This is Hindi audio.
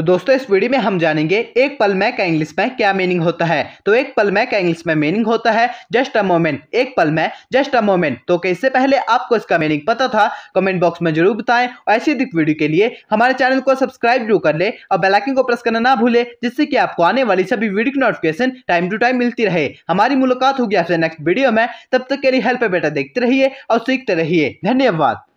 तो दोस्तों इस वीडियो में हम जानेंगे एक पल मैक का इंग्लिश में क्या मीनिंग होता है तो एक पल मैक का इंग्लिश में मीनिंग होता है जस्ट अ मोमेंट एक पल में जस्ट अ मोमेंट तो इससे पहले आपको इसका मीनिंग पता था कमेंट बॉक्स में जरूर बताएं और ऐसी अधिक वीडियो के लिए हमारे चैनल को सब्सक्राइब जरूर कर ले और बेलाइकिन को प्रेस करना ना भूले जिससे कि आपको आने वाली सभी वीडियो की नोटिफिकेशन टाइम टू टाइम मिलती रहे हमारी मुलाकात होगी आपसे नेक्स्ट वीडियो में तब तक के लिए हेल्प बेटा देखते रहिए और सीखते रहिए धन्यवाद